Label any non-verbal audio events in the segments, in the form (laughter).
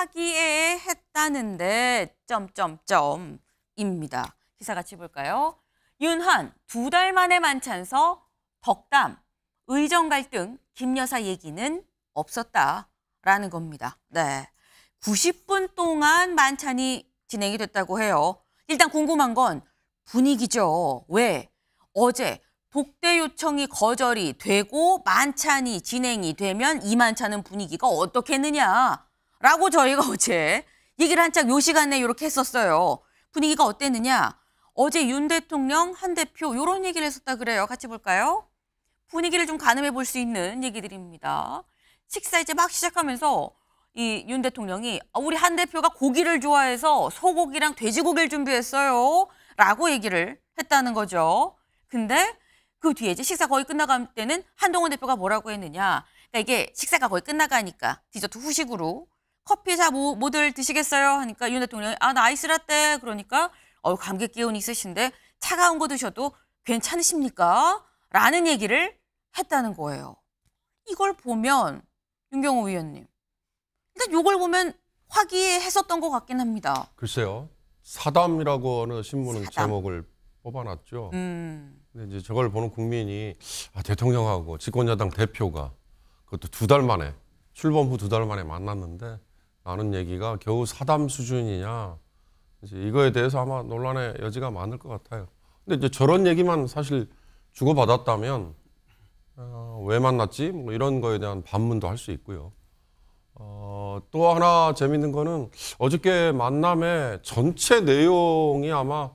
하기에 했다는데 점점점입니다. 기사 같이 볼까요? 윤한 두 달 만에 만찬서 덕담 의정 갈등 김 여사 얘기는 없었다라는 겁니다. 네. 90분 동안 만찬이 진행이 됐다고 해요. 일단 궁금한 건 분위기죠. 왜? 어제 독대 요청이 거절이 되고 만찬이 진행이 되면 이 만찬은 분위기가 어떻겠느냐. 라고 저희가 (laughs) 어제 얘기를 한짝 요 시간에 이렇게 했었어요. 분위기가 어땠느냐? 어제 윤 대통령, 한 대표 이런 얘기를 했었다 그래요. 같이 볼까요? 분위기를 좀 가늠해 볼 수 있는 얘기들입니다. 식사 이제 막 시작하면서 이 윤 대통령이 아, 우리 한 대표가 고기를 좋아해서 소고기랑 돼지고기를 준비했어요. 라고 얘기를 했다는 거죠. 근데 그 뒤에 이제 식사 거의 끝나갈 때는 한동훈 대표가 뭐라고 했느냐. 그러니까 이게 식사가 거의 끝나가니까 디저트 후식으로 커피사 뭐, 모델 드시겠어요? 하니까 윤 대통령이 아, 나 아이스 라떼. 그러니까 어, 감기 기운 이 있으신데 차가운 거 드셔도 괜찮으십니까? 라는 얘기를 했다는 거예요. 이걸 보면 윤경호 위원님 일단 요걸 보면 화기했었던 것 같긴 합니다. 글쎄요. 사담이라고 하는 신문은 사담. 제목을 뽑아놨죠. 음. 근데 이제 저걸 보는 국민이 아, 대통령하고 집권여당 대표가 그것도 두 달 만에 출범 후 두 달 만에 만났는데 라는 얘기가 겨우 사담 수준이냐 이거에 대해서 아마 논란의 여지가 많을 것 같아요. 근데 이제 저런 얘기만 사실 주고받았다면 어, 왜 만났지? 뭐 이런 거에 대한 반문도 할 수 있고요. 어, 또 하나 재밌는 거는 어저께 만남의 전체 내용이 아마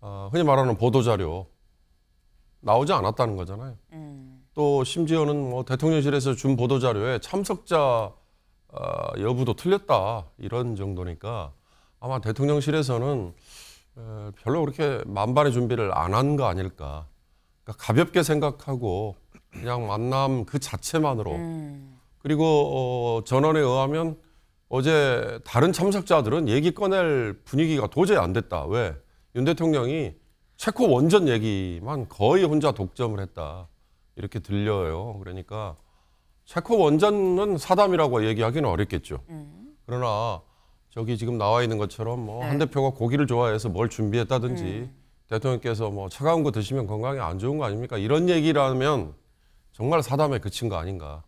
어, 흔히 말하는 보도자료 나오지 않았다는 거잖아요. 음. 또 심지어는 뭐 대통령실에서 준 보도자료에 참석자 어, 여부도 틀렸다 이런 정도니까 아마 대통령실에서는 에, 별로 그렇게 만반의 준비를 안 한 거 아닐까. 그러니까 가볍게 생각하고 그냥 만남 그 자체만으로 음. 그리고 어, 전원에 의하면 어제 다른 참석자들은 얘기 꺼낼 분위기가 도저히 안 됐다. 왜? 윤 대통령이 체코 원전 얘기만 거의 혼자 독점을 했다. 이렇게 들려요. 그러니까 체코 원전은 사담이라고 얘기하기는 어렵겠죠. 음. 그러나 저기 지금 나와 있는 것처럼 뭐한 네. 대표가 고기를 좋아해서 뭘 준비했다든지 음. 대통령께서 뭐 차가운 거 드시면 건강에 안 좋은 거 아닙니까? 이런 얘기라면 정말 사담에 그친 거 아닌가.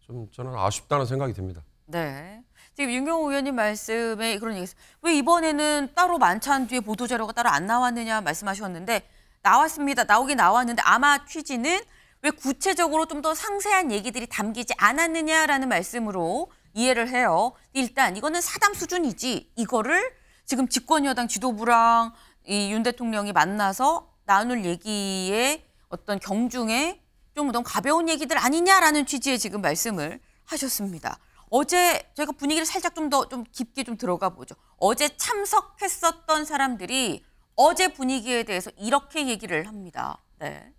좀 저는 아쉽다는 생각이 듭니다. 네. 지금 윤경호 의원님 말씀에 그런 얘기 왜 이번에는 따로 만찬 뒤에 보도자료가 따로 안 나왔느냐 말씀하셨는데 나왔습니다. 나오긴 나왔는데 아마 취지는 왜 구체적으로 좀 더 상세한 얘기들이 담기지 않았느냐라는 말씀으로 이해를 해요. 일단 이거는 사담 수준이지 이거를 지금 집권여당 지도부랑 이 윤 대통령이 만나서 나눌 얘기의 어떤 경중에 좀 너무 가벼운 얘기들 아니냐라는 취지의 지금 말씀을 하셨습니다. 어제 저희가 분위기를 살짝 좀 더좀 좀 깊게 좀 들어가 보죠. 어제 참석했었던 사람들이 어제 분위기에 대해서 이렇게 얘기를 합니다. 네.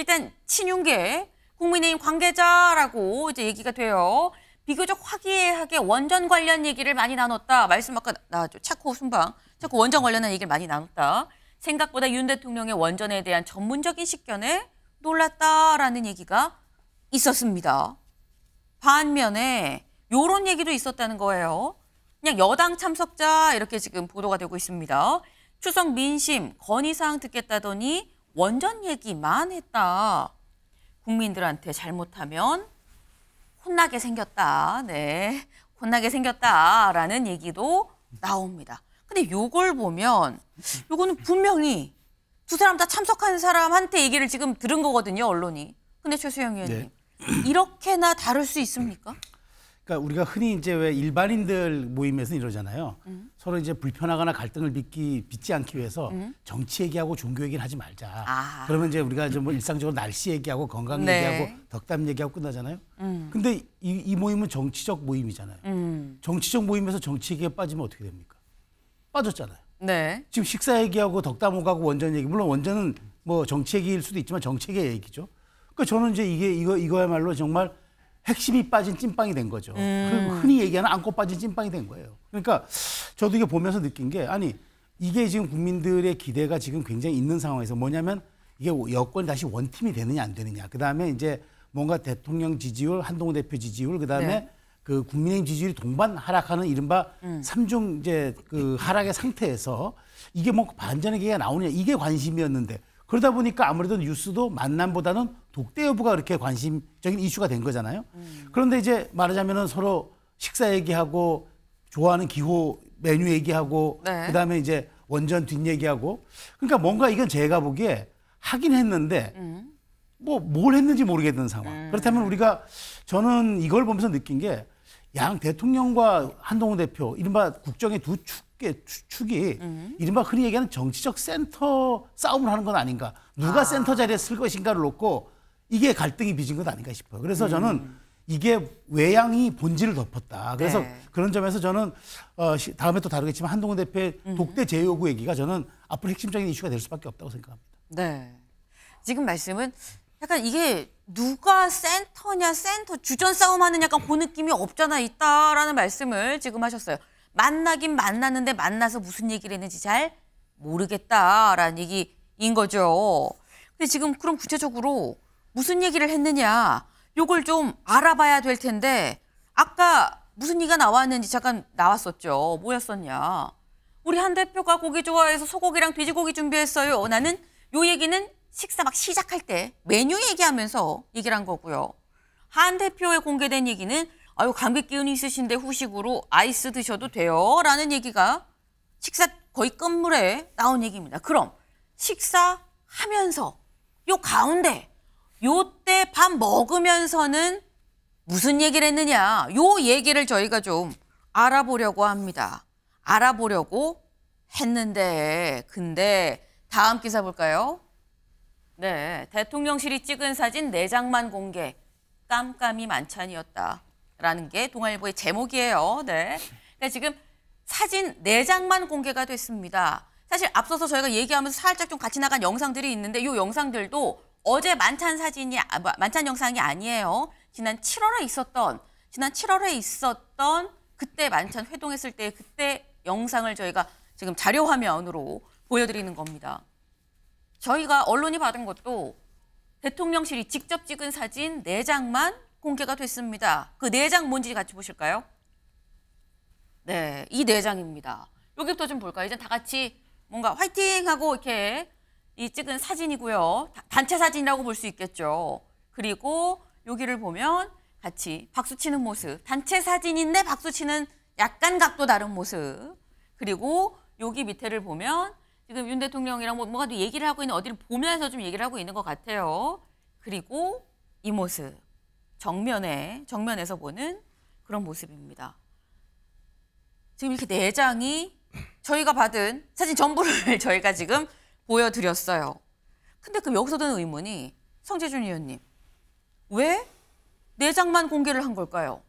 일단 친윤계 국민의힘 관계자라고 이제 얘기가 돼요. 비교적 화기애애하게 원전 관련 얘기를 많이 나눴다. 말씀 아까 나왔죠. 차코 순방. 차코 원전 관련한 얘기를 많이 나눴다. 생각보다 윤 대통령의 원전에 대한 전문적인 식견에 놀랐다라는 얘기가 있었습니다. 반면에 이런 얘기도 있었다는 거예요. 그냥 여당 참석자 이렇게 지금 보도가 되고 있습니다. 추석 민심 건의사항 듣겠다더니 원전 얘기만 했다. 국민들한테 잘못하면 혼나게 생겼다. 네. 혼나게 생겼다라는 얘기도 나옵니다. 근데 요걸 보면 요거는 분명히 두 사람 다 참석한 사람한테 얘기를 지금 들은 거거든요, 언론이. 근데 최수영 의원님. 네. 이렇게나 다를 수 있습니까? 그러니까 우리가 흔히 이제 왜 일반인들 모임에서 이러잖아요. 음. 서로 이제 불편하거나 갈등을 빚기 빚지 않기 위해서 음. 정치 얘기하고 종교 얘기는 하지 말자. 아. 그러면 이제 우리가 이제 뭐 일상적으로 날씨 얘기하고 건강 네. 얘기하고 덕담 얘기하고 끝나잖아요. 음. 근데 이, 이 모임은 정치적 모임이잖아요. 음. 정치적 모임에서 정치 얘기에 빠지면 어떻게 됩니까? 빠졌잖아요. 네. 지금 식사 얘기하고 덕담 오가고 원전 얘기 물론 원전은 뭐 정치 얘기일 수도 있지만 정책의 얘기죠. 그러니까 저는 이제 이게 이거 이거야말로 정말 핵심이 빠진 찐빵이 된 거죠. 음. 흔히 얘기하는 안고 빠진 찐빵이 된 거예요. 그러니까 저도 이게 보면서 느낀 게 아니 이게 지금 국민들의 기대가 지금 굉장히 있는 상황에서 뭐냐면 이게 여권이 다시 원팀이 되느냐 안 되느냐. 그다음에 이제 뭔가 대통령 지지율, 한동훈 대표 지지율, 그다음에 네. 그 국민의힘 지지율이 동반 하락하는 이른바 음. 삼중 음. 이제 그 하락의 상태에서 이게 뭐 반전의 기회가 나오냐 이게 관심이었는데 그러다 보니까 아무래도 뉴스도 만남보다는 독대 여부가 그렇게 관심적인 이슈가 된 거잖아요. 음. 그런데 이제 말하자면은 서로 식사 얘기하고 좋아하는 기호 메뉴 얘기하고 네. 그다음에 이제 원전 뒷 얘기하고 그러니까 뭔가 이건 제가 보기에 하긴 했는데 음. 뭐 뭐뭘 했는지 모르겠는 상황. 음. 그렇다면 우리가 저는 이걸 보면서 느낀 게 양 대통령과 한동훈 대표 이른바 국정의 두축 축의 축이 음. 이른바 흔히 얘기하는 정치적 센터 싸움을 하는 건 아닌가. 누가 아. 센터 자리에 쓸 것인가를 놓고 이게 갈등이 빚은 것 아닌가 싶어요. 그래서 음. 저는 이게 외양이 본질을 덮었다. 그래서 네. 그런 점에서 저는 어, 다음에 또 다루겠지만 한동훈 대표의 음. 독대 재요구 얘기가 저는 앞으로 핵심적인 이슈가 될 수밖에 없다고 생각합니다. 네. 지금 말씀은 약간 이게 누가 센터냐 센터 주전 싸움하는 약간 그 느낌이 없잖아 있다라는 말씀을 지금 하셨어요. 만나긴 만났는데 만나서 무슨 얘기를 했는지 잘 모르겠다라는 얘기인 거죠. 근데 지금 그럼 구체적으로 무슨 얘기를 했느냐 요걸 좀 알아봐야 될 텐데 아까 무슨 얘기가 나왔는지 잠깐 나왔었죠. 뭐였었냐. 우리 한 대표가 고기 좋아해서 소고기랑 돼지고기 준비했어요. 나는 요 얘기는 식사 막 시작할 때 메뉴 얘기하면서 얘기를 한 거고요. 한 대표에 공개된 얘기는 아유 감기 기운이 있으신데 후식으로 아이스 드셔도 돼요 라는 얘기가 식사 거의 끝물에 나온 얘기입니다. 그럼 식사하면서 요 가운데 요 때 밥 먹으면서는 무슨 얘기를 했느냐 요 얘기를 저희가 좀 알아보려고 합니다. 알아보려고 했는데 근데 다음 기사 볼까요? 네, 대통령실이 찍은 사진 4장만 공개. 깜깜이 만찬이었다. 라는 게 동아일보의 제목이에요. 네. 그러니까 지금 사진 4장만 공개가 됐습니다. 사실 앞서서 저희가 얘기하면서 살짝 좀 같이 나간 영상들이 있는데 이 영상들도 어제 만찬 사진이 아, 뭐, 만찬 영상이 아니에요. 지난 7월에 있었던 지난 7월에 있었던 그때 만찬 회동했을 때 그때 영상을 저희가 지금 자료 화면으로 보여드리는 겁니다. 저희가 언론이 받은 것도 대통령실이 직접 찍은 사진 4장만 공개가 됐습니다. 그 내장 뭔지 같이 보실까요? 네, 이 내장입니다. 여기부터 좀 볼까요? 이제 다 같이 뭔가 화이팅 하고 이렇게 이 찍은 사진이고요. 단체 사진이라고 볼 수 있겠죠. 그리고 여기를 보면 같이 박수 치는 모습. 단체 사진인데 박수 치는 약간 각도 다른 모습. 그리고 여기 밑에를 보면 지금 윤 대통령이랑 뭐, 가 얘기를 하고 있는 어디를 보면서 좀 얘기를 하고 있는 것 같아요. 그리고 이 모습. 정면에 정면에서 보는 그런 모습입니다. 지금 이렇게 네 장이 저희가 받은 사진 전부를 (laughs) 저희가 지금 보여드렸어요. 근데 그럼 여기서 드는 의문이 성재준 의원님 왜네 장만 공개를 한 걸까요?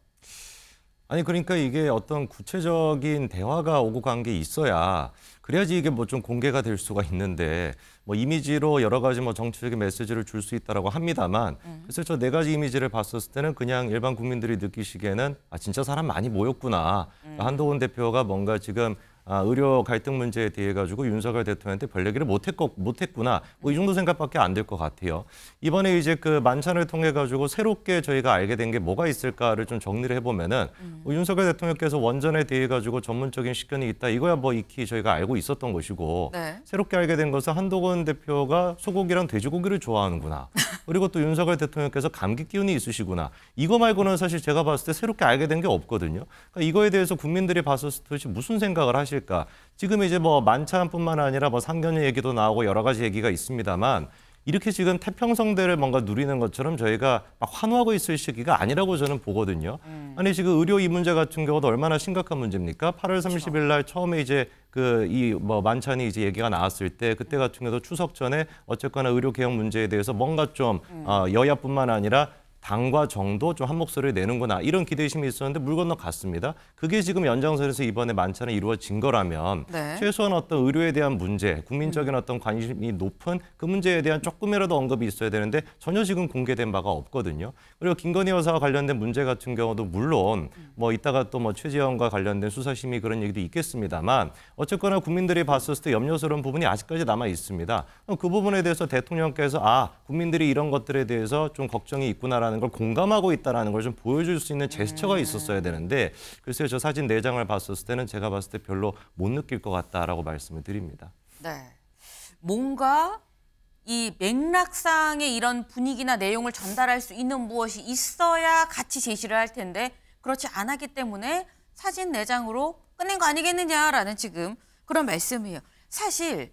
아니 그러니까 이게 어떤 구체적인 대화가 오고 간 게 있어야 그래야지 이게 뭐 좀 공개가 될 수가 있는데 뭐 이미지로 여러 가지 뭐 정치적인 메시지를 줄 수 있다라고 합니다만 음. 그래서 저 네 가지 이미지를 봤었을 때는 그냥 일반 국민들이 느끼시기에는 아 진짜 사람 많이 모였구나 음. 한동훈 대표가 뭔가 지금 아, 의료 갈등 문제에 대해 가지고 윤석열 대통령한테 별 얘기를 못했 못했구나. 뭐 이 정도 생각밖에 안 될 것 같아요. 이번에 이제 그 만찬을 통해 가지고 새롭게 저희가 알게 된 게 뭐가 있을까를 좀 정리를 해보면은 음. 뭐 윤석열 대통령께서 원전에 대해 가지고 전문적인 식견이 있다. 이거야 뭐 익히 저희가 알고 있었던 것이고 네. 새롭게 알게 된 것은 한동훈 대표가 소고기랑 돼지고기를 좋아하는구나. (laughs) 그리고 또 윤석열 대통령께서 감기 기운이 있으시구나. 이거 말고는 사실 제가 봤을 때 새롭게 알게 된 게 없거든요. 그러니까 이거에 대해서 국민들이 봤을 때 도대체 무슨 생각을 하시 하실까? 지금 이제 뭐 만찬뿐만 아니라 뭐 상견례 얘기도 나오고 여러 가지 얘기가 있습니다만 이렇게 지금 태평성대를 뭔가 누리는 것처럼 저희가 막 환호하고 있을 시기가 아니라고 저는 보거든요. 음. 아니 지금 의료 이 문제 같은 경우도 얼마나 심각한 문제입니까? 8월 30일 날 처음에 이제 그 이 뭐 만찬이 이제 얘기가 나왔을 때 그때 음. 같은 경우도 추석 전에 어쨌거나 의료 개혁 문제에 대해서 뭔가 좀 음. 어, 여야뿐만 아니라 당과 정도 좀 한 목소리를 내는구나 이런 기대심이 있었는데 물 건너 갔습니다. 그게 지금 연장선에서 이번에 만찬이 이루어진 거라면 네. 최소한 어떤 의료에 대한 문제, 국민적인 음. 어떤 관심이 높은 그 문제에 대한 조금이라도 언급이 있어야 되는데 전혀 지금 공개된 바가 없거든요. 그리고 김건희 여사와 관련된 문제 같은 경우도 물론 음. 뭐 이따가 또 뭐 최재형과 관련된 수사심의 그런 얘기도 있겠습니다만 어쨌거나 국민들이 봤었을 때 염려스러운 부분이 아직까지 남아 있습니다. 그 부분에 대해서 대통령께서 아 국민들이 이런 것들에 대해서 좀 걱정이 있구나라는 있다라는 걸 공감하고 있다라는 걸 좀 보여줄 수 있는 제스처가 음. 있었어야 되는데 글쎄요 저 사진 네 장을 봤었을 때는 제가 봤을 때 별로 못 느낄 것 같다라고 말씀을 드립니다. 네, 뭔가 이 맥락상의 이런 분위기나 내용을 전달할 수 있는 무엇이 있어야 같이 제시를 할 텐데 그렇지 않았기 때문에 사진 내장으로 끝낸 거 아니겠느냐라는 지금 그런 말씀이에요. 사실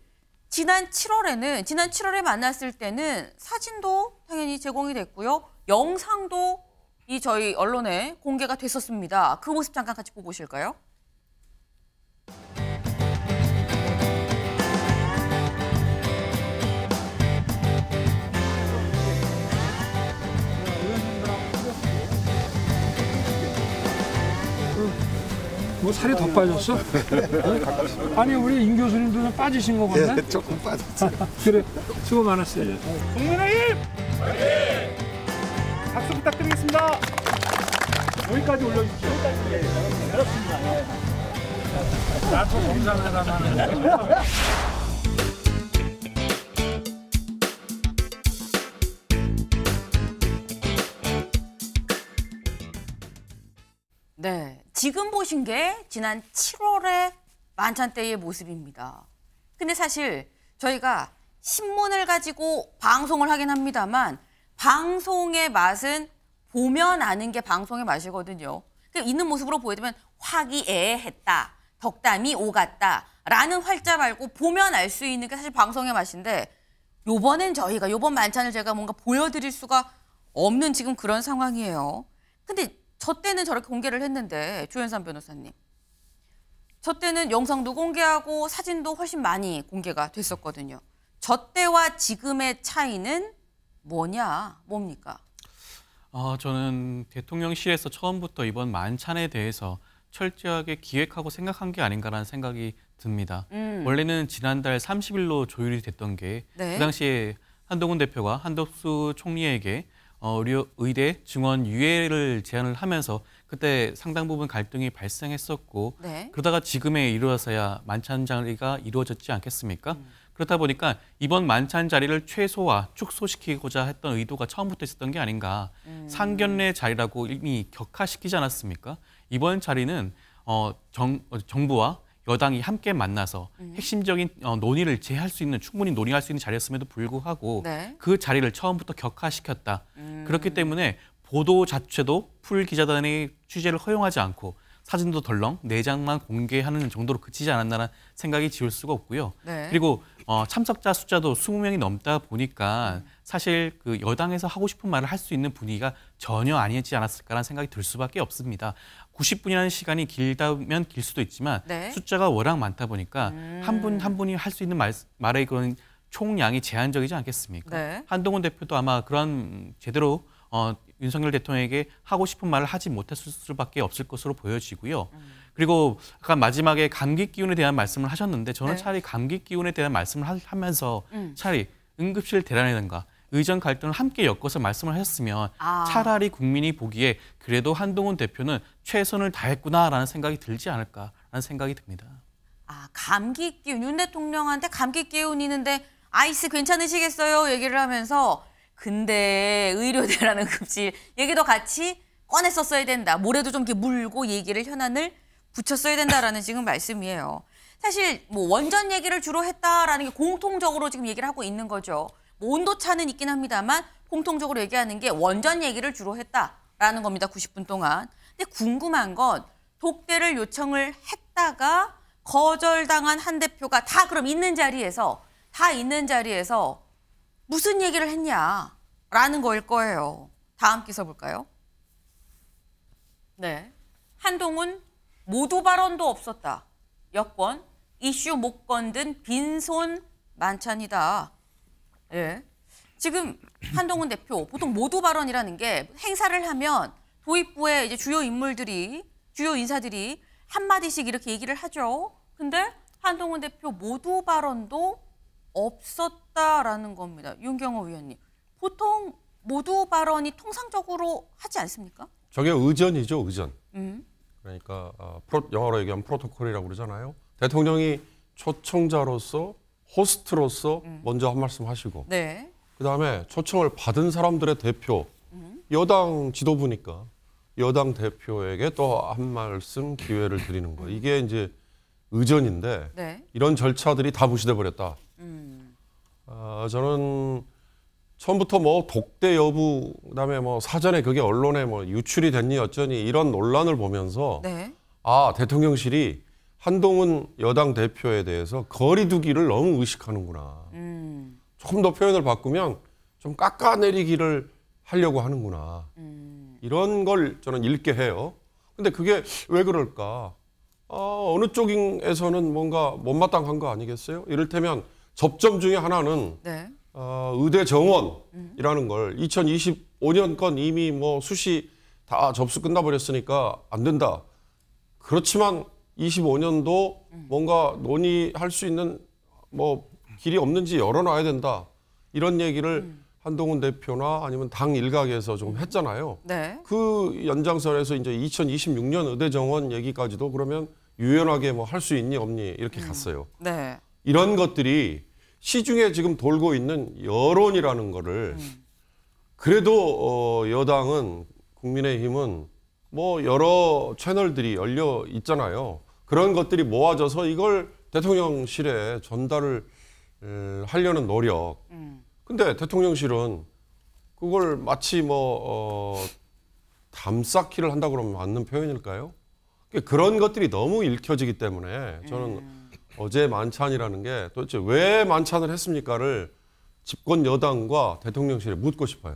지난 7월에는 지난 7월에 만났을 때는 사진도 당연히 제공이 됐고요. 영상도 이 저희 언론에 공개가 됐었습니다. 그 모습 잠깐 같이 보고 오실까요? 뭐 살이 더 빠졌어? (laughs) 아니 우리 임 교수님도 좀 빠지신 거 보네? 예, 조금 빠졌어요. (laughs) 그래 수고 많았어요. 국민의힘! 화이팅! 박수 부탁드리겠습니다. 여기까지 올려주십시오. 네, 그렇습니다. 네. 나도 공산회담 하는 네, 지금 보신 게 지난 7월의 만찬 때의 모습입니다. 근데 사실 저희가 신문을 가지고 방송을 하긴 합니다만 방송의 맛은 보면 아는 게 방송의 맛이거든요. 그 있는 모습으로 보여주면 화기애애했다, 덕담이 오갔다 라는 활자 말고 보면 알 수 있는 게 사실 방송의 맛인데 요번엔 저희가 요번 만찬을 제가 뭔가 보여드릴 수가 없는 지금 그런 상황이에요. 근데 저 때는 저렇게 공개를 했는데 조현삼 변호사님. 저 때는 영상도 공개하고 사진도 훨씬 많이 공개가 됐었거든요. 저 때와 지금의 차이는 뭐냐, 뭡니까? 어, 저는 대통령실에서 처음부터 이번 만찬에 대해서 철저하게 기획하고 생각한 게 아닌가라는 생각이 듭니다. 음. 원래는 지난달 30일로 조율이 됐던 게그 네. 그 당시에 한동훈 대표가 한덕수 총리에게 어, 의대 증원 유예를 제안을 하면서 그때 상당 부분 갈등이 발생했었고 네. 그러다가 지금에 이르러서야 만찬 자리가 이루어졌지 않겠습니까? 음. 그렇다 보니까 이번 만찬 자리를 최소화, 축소시키고자 했던 의도가 처음부터 있었던 게 아닌가. 음. 상견례 자리라고 이미 격화시키지 않았습니까? 이번 자리는 어, 정, 어, 정부와 여당이 함께 만나서 음. 핵심적인 어, 논의를 제할 수 있는 충분히 논의할 수 있는 자리였음에도 불구하고 네. 그 자리를 처음부터 격화시켰다. 음. 그렇기 때문에 보도 자체도 풀 기자단의 취재를 허용하지 않고 사진도 덜렁 네 장만 공개하는 정도로 그치지 않았나는 라 생각이 지울 수가 없고요. 네. 그리고 어, 참석자 숫자도 20명이 넘다 보니까 사실 그 여당에서 하고 싶은 말을 할 수 있는 분위기가 전혀 아니었지 않았을까라는 생각이 들 수밖에 없습니다. 90분이라는 시간이 길다면 길 수도 있지만 네. 숫자가 워낙 많다 보니까 한 분한 음. 한 분이 할 수 있는 말, 말의 그런 총량이 제한적이지 않겠습니까? 네. 한동훈 대표도 아마 그런 제대로 어, 윤석열 대통령에게 하고 싶은 말을 하지 못했을 수밖에 없을 것으로 보여지고요. 음. 그리고 아까 마지막에 감기 기운에 대한 말씀을 하셨는데 저는 네. 차라리 감기 기운에 대한 말씀을 하, 면서 음. 차라리 응급실 대란이라든가 의전 갈등을 함께 엮어서 말씀을 하셨으면 아. 차라리 국민이 보기에 그래도 한동훈 대표는 최선을 다했구나라는 생각이 들지 않을까라는 생각이 듭니다. 아 감기 기운 윤 대통령한테 감기 기운 있는데 아이스 괜찮으시겠어요 얘기를 하면서 근데 의료대라는 (laughs) 급식 얘기도 같이 꺼냈었어야 된다. 모래도 좀 이렇게 물고 얘기를 현안을 붙였어야 된다라는 지금 말씀이에요. 사실 뭐 원전 얘기를 주로 했다라는 게 공통적으로 지금 얘기를 하고 있는 거죠. 뭐 온도 차는 있긴 합니다만 공통적으로 얘기하는 게 원전 얘기를 주로 했다라는 겁니다. 90분 동안. 근데 궁금한 건 독대를 요청을 했다가 거절당한 한 대표가 다 그럼 있는 자리에서 다 있는 자리에서 무슨 얘기를 했냐라는 거일 거예요. 다음 기사 볼까요? 네. 한동훈 모두 발언도 없었다. 여권, 이슈 못 건든 빈손 만찬이다. 예. 지금 한동훈 대표 보통 모두 발언이라는 게 행사를 하면 도입부의 이제 주요 인물들이 주요 인사들이 한 마디씩 이렇게 얘기를 하죠. 근데 한동훈 대표 모두 발언도 없었다. 했다라는 겁니다. 윤경호 위원님. 보통 모두 발언이 통상적으로 하지 않습니까? 저게 의전이죠, 의전. 음. 그러니까 어, 프로, 영어로 얘기하면 프로토콜이라고 그러잖아요. 대통령이 초청자로서 호스트로서 음. 먼저 한 말씀 하시고 네. 그다음에 초청을 받은 사람들의 대표 음. 여당 지도부니까 여당 대표에게 또 한 말씀 기회를 드리는 거 이게 이제 의전인데 네. 이런 절차들이 다 무시돼 버렸다. 음. 어, 저는 처음부터 뭐 독대 여부 그다음에 뭐 사전에 그게 언론에 뭐 유출이 됐니 어쩌니 이런 논란을 보면서 네. 아 대통령실이 한동훈 여당 대표에 대해서 거리두기를 너무 의식하는구나. 음. 조금 더 표현을 바꾸면 좀 깎아내리기를 하려고 하는구나. 음. 이런 걸 저는 읽게 해요. 근데 그게 왜 그럴까? 아, 어느 쪽에서는 뭔가 못마땅한 거 아니겠어요? 이를테면 접점 중에 하나는 네. 어, 의대 정원이라는 음. 걸 2025년 건 이미 뭐 수시 다 접수 끝나버렸으니까 안 된다. 그렇지만 25년도 음. 뭔가 논의할 수 있는 뭐 길이 없는지 열어놔야 된다. 이런 얘기를 음. 한동훈 대표나 아니면 당 일각에서 좀 음. 했잖아요. 네. 그 연장선에서 이제 2026년 의대 정원 얘기까지도 그러면 유연하게 뭐 할 수 있니 없니 이렇게 음. 갔어요. 네. 이런 것들이 시중에 지금 돌고 있는 여론이라는 거를 음. 그래도 어, 여당은 국민의힘은 뭐 여러 채널들이 열려 있잖아요. 그런 것들이 모아져서 이걸 대통령실에 전달을 에, 하려는 노력. 음. 근데 대통령실은 그걸 마치 뭐 어, 담쌓기를 한다 그러면 맞는 표현일까요? 그러니까 그런 것들이 너무 읽혀지기 때문에 저는 음. 어제 만찬이라는 게 도대체 왜 만찬을 했습니까를 집권 여당과 대통령실에 묻고 싶어요.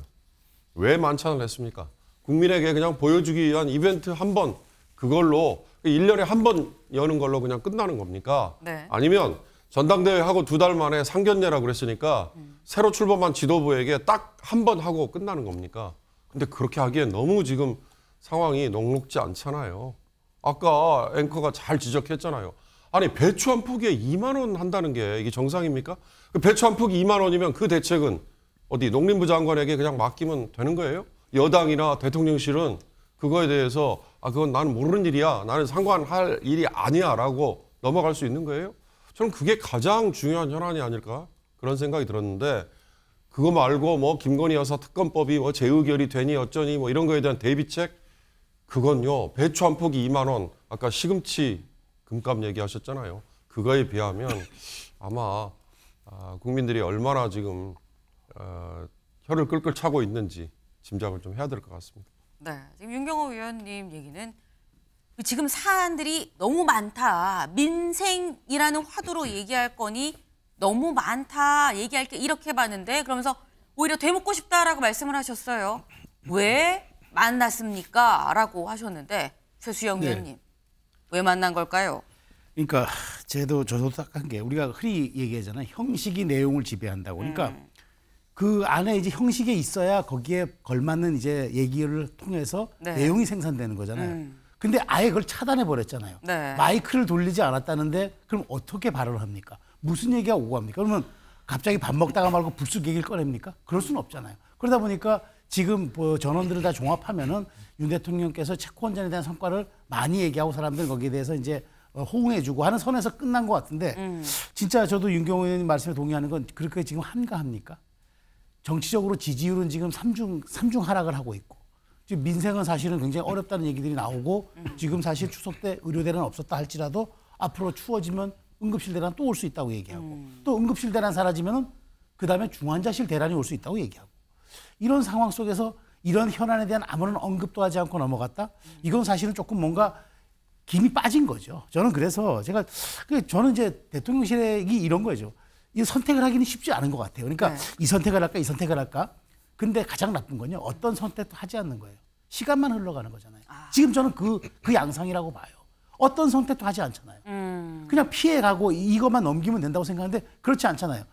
왜 만찬을 했습니까? 국민에게 그냥 보여주기 위한 이벤트 한 번 그걸로 1년에 그 한번 여는 걸로 그냥 끝나는 겁니까? 네. 아니면 전당대회하고 두 달 만에 상견례라고 그랬으니까 음. 새로 출범한 지도부에게 딱 한 번 하고 끝나는 겁니까? 근데 그렇게 하기엔 너무 지금 상황이 녹록지 않잖아요. 아까 앵커가 잘 지적했잖아요. 아니 배추 한 포기에 2만 원 한다는 게 이게 정상입니까? 그 배추 한 포기 2만 원이면 그 대책은 어디 농림부 장관에게 그냥 맡기면 되는 거예요? 여당이나 대통령실은 그거에 대해서 아 그건 나는 모르는 일이야 나는 상관할 일이 아니야라고 넘어갈 수 있는 거예요? 저는 그게 가장 중요한 현안이 아닐까 그런 생각이 들었는데 그거 말고 뭐 김건희 여사 특검법이 뭐 재의결이 되니 어쩌니 뭐 이런 거에 대한 대비책 그건요 배추 한 포기 2만 원 아까 시금치 금값 얘기하셨잖아요. 그거에 비하면 아마 아, 국민들이 얼마나 지금 어, 혀를 끌끌 차고 있는지 짐작을 좀 해야 될 것 같습니다. 네, 지금 윤경호 위원님 얘기는 지금 사안들이 너무 많다. 민생이라는 화두로 얘기할 거니 너무 많다. 얘기할 게 이렇게 봤는데 그러면서 오히려 되묻고 싶다라고 말씀을 하셨어요. 왜 만났습니까? 라고 하셨는데 최수영 네. 위원님. 왜 만난 걸까요? 그러니까 제도 저도 한게 우리가 흔히 얘기하잖아요. 형식이 내용을 지배한다고. 그러니까 음. 그 안에 이제 형식에 있어야 거기에 걸맞는 이제 얘기를 통해서 네. 내용이 생산되는 거잖아요. 음. 근데 아예 그걸 차단해 버렸잖아요. 네. 마이크를 돌리지 않았다는데 그럼 어떻게 발언 합니까? 무슨 얘기가 오고 합니까? 그러면 갑자기 밥 먹다가 말고 불쑥 얘기를 꺼냅니까? 그럴 수는 없잖아요. 그러다 보니까 지금 뭐 전원들을 다 종합하면은 윤 대통령께서 채권전에 대한 성과를 많이 얘기하고 사람들 거기에 대해서 이제 어, 호응해주고 하는 선에서 끝난 것 같은데 음. 진짜 저도 윤경호 의원님 말씀에 동의하는 건 그렇게 지금 한가합니까? 정치적으로 지지율은 지금 삼중삼중 하락을 하고 있고 지금 민생은 사실은 굉장히 어렵다는 얘기들이 나오고 음. 지금 사실 추석 때 의료대란 없었다 할지라도 앞으로 추워지면 응급실 대란 또 올 수 있다고 얘기하고 음. 또 응급실 대란 사라지면그 다음에 중환자실 대란이 올 수 있다고 얘기하고 이런 상황 속에서 이런 현안에 대한 아무런 언급도 하지 않고 넘어갔다? 이건 사실은 조금 뭔가 김이 빠진 거죠. 저는 그래서 제가 그 저는 이제 대통령실이 이런 거죠. 이 선택을 하기는 쉽지 않은 것 같아요. 그러니까 네. 이 선택을 할까 이 선택을 할까. 근데 가장 나쁜 건요. 어떤 선택도 하지 않는 거예요. 시간만 흘러가는 거잖아요. 아. 지금 저는 그, 그 양상이라고 봐요. 어떤 선택도 하지 않잖아요. 음. 그냥 피해가고 이것만 넘기면 된다고 생각하는데 그렇지 않잖아요.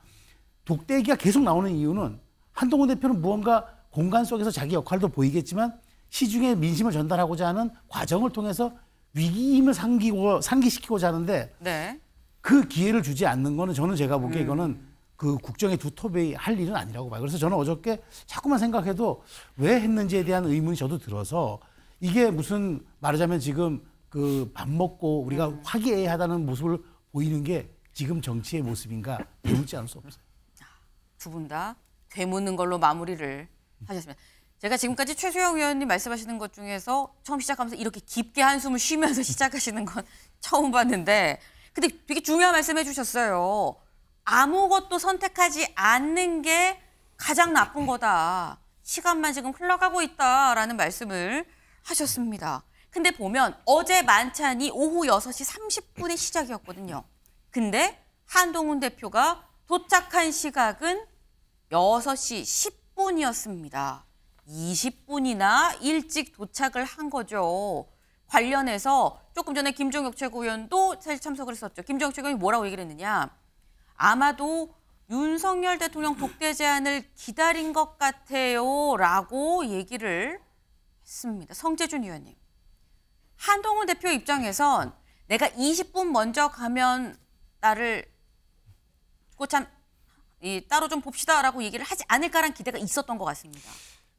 독대기가 계속 나오는 이유는 한동훈 대표는 무언가 공간 속에서 자기 역할도 보이겠지만 시중에 민심을 전달하고자 하는 과정을 통해서 위기임을 상기고 상기시키고자 하는데 네. 그 기회를 주지 않는 거는 저는 제가 보기에 음. 이거는 그 국정의 두 톱이 할 일은 아니라고 봐요. 그래서 저는 어저께 자꾸만 생각해도 왜 했는지에 대한 의문이 저도 들어서 이게 무슨 말하자면 지금 그 밥 먹고 우리가 음. 화기애애하다는 모습을 보이는 게 지금 정치의 모습인가 배우지 않을 수 없어요. 두분 다. 되묻는 걸로 마무리를 하셨습니다. 제가 지금까지 최수영 위원님 말씀하시는 것 중에서 처음 시작하면서 이렇게 깊게 한숨을 쉬면서 (laughs) 시작하시는 건 처음 봤는데 근데 되게 중요한 말씀 해주셨어요. 아무것도 선택하지 않는 게 가장 나쁜 거다. 시간만 지금 흘러가고 있다라는 말씀을 하셨습니다. 근데 보면 어제 만찬이 오후 6시 30분에 시작이었거든요. 근데 한동훈 대표가 도착한 시각은 6시 1 0분이었습니다 20분이나 일찍 도착을 한 거죠. 관련해서 조금 전에 김종혁 최고위원도 사실 참석을 했었죠. 김종혁 최고위원이 뭐라고 얘기를 했느냐. 아마도 윤석열 대통령 독대 제안을 기다린 것 같아요. 라고 얘기를 했습니다. 성재준 의원님. 한동훈 대표 입장에선 내가 20분 먼저 가면 나를 꽃참 뭐이 따로 좀 봅시다라고 얘기를 하지 않을까란 기대가 있었던 것 같습니다.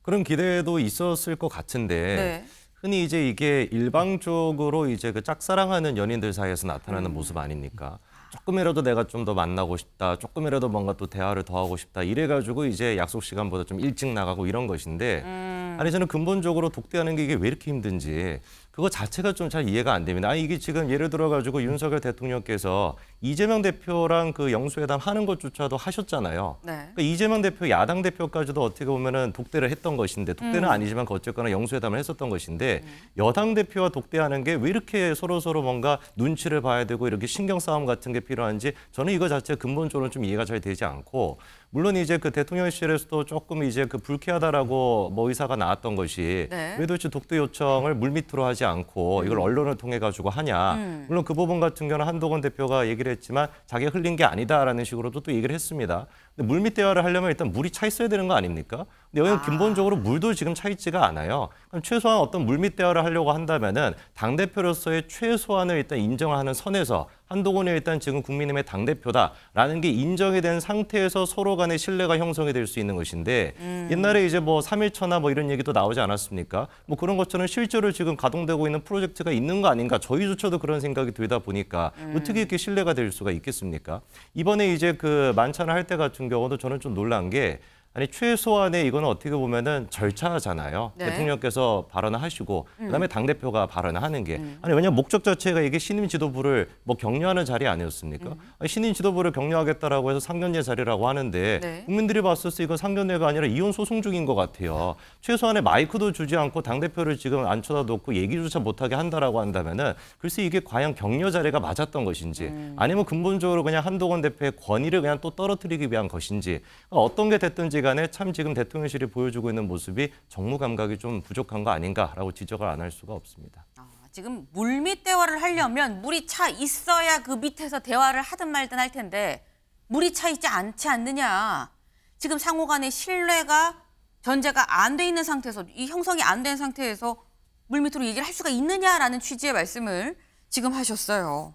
그런 기대도 있었을 것 같은데 네. 흔히 이제 이게 일방적으로 이제 그 짝사랑하는 연인들 사이에서 나타나는 음. 모습 아닙니까? 조금이라도 내가 좀 더 만나고 싶다, 조금이라도 뭔가 또 대화를 더 하고 싶다, 이래가지고 이제 약속 시간보다 좀 일찍 나가고 이런 것인데, 음. 아니, 저는 근본적으로 독대하는 게 이게 왜 이렇게 힘든지, 그거 자체가 좀 잘 이해가 안 됩니다. 아니 이게 지금 예를 들어 가지고 윤석열 대통령께서 이재명 대표랑 그 영수회담 하는 것조차도 하셨잖아요. 네. 그러니까 이재명 대표 야당 대표까지도 어떻게 보면은 독대를 했던 것인데 독대는 음. 아니지만 그 어쨌거나 영수회담을 했었던 것인데 음. 여당 대표와 독대하는 게 왜 이렇게 서로 서로 뭔가 눈치를 봐야 되고 이렇게 신경 싸움 같은 게 필요한지 저는 이거 자체 근본적으로 좀 이해가 잘 되지 않고 물론 이제 그 대통령실에서도 조금 이제 그 불쾌하다라고 뭐 의사가 나왔던 것이 네. 왜 도대체 독도 요청을 물밑으로 하지 않고 이걸 음. 언론을 통해 가지고 하냐. 음. 물론 그 부분 같은 경우는 한동훈 대표가 얘기를 했지만 자기가 흘린 게 아니다라는 식으로도 또 얘기를 했습니다. 물밑 대화를 하려면 일단 물이 차 있어야 되는 거 아닙니까? 근데 여기는 아. 기본적으로 물도 지금 차 있지가 않아요. 그럼 최소한 어떤 물밑 대화를 하려고 한다면은 당 대표로서의 최소한을 일단 인정하는 선에서 한동훈이 일단 지금 국민의힘의 당 대표다라는 게 인정이 된 상태에서 서로 간의 신뢰가 형성이 될 수 있는 것인데 음. 옛날에 이제 뭐 3일차나 뭐 이런 얘기도 나오지 않았습니까? 뭐 그런 것처럼 실제로 지금 가동되고 있는 프로젝트가 있는 거 아닌가 저희조차도 그런 생각이 들다 보니까 음. 어떻게 이렇게 신뢰가 될 수가 있겠습니까? 이번에 이제 그 만찬을 할 때 같은 경우도 저는 좀 놀란 게 아니 최소한의 이거는 어떻게 보면은 절차잖아요. 네. 대통령께서 발언을 하시고 음. 그다음에 당 대표가 발언을 하는 게 음. 아니 왜냐 목적 자체가 이게 신임 지도부를 뭐 격려하는 자리 아니었습니까? 음. 아니, 신임 지도부를 격려하겠다라고 해서 상견례 자리라고 하는데 네. 국민들이 봤을 때 이건 상견례가 아니라 이혼 소송 중인 것 같아요. 최소한의 마이크도 주지 않고 당 대표를 지금 안 쳐다놓고 얘기조차 못하게 한다라고 한다면은 글쎄 이게 과연 격려 자리가 맞았던 것인지 음. 아니면 근본적으로 그냥 한동원 대표의 권위를 그냥 또 떨어뜨리기 위한 것인지 어떤 게 됐든지. 시간에 참 지금 대통령실이 보여주고 있는 모습이 정무 감각이 좀 부족한 거 아닌가라고 지적을 안 할 수가 없습니다. 아, 지금 물밑 대화를 하려면 물이 차 있어야 그 밑에서 대화를 하든 말든 할 텐데 물이 차 있지 않지 않느냐. 지금 상호 간의 신뢰가 전제가 안 돼 있는 상태에서 이 형성이 안 된 상태에서 물밑으로 얘기를 할 수가 있느냐라는 취지의 말씀을 지금 하셨어요.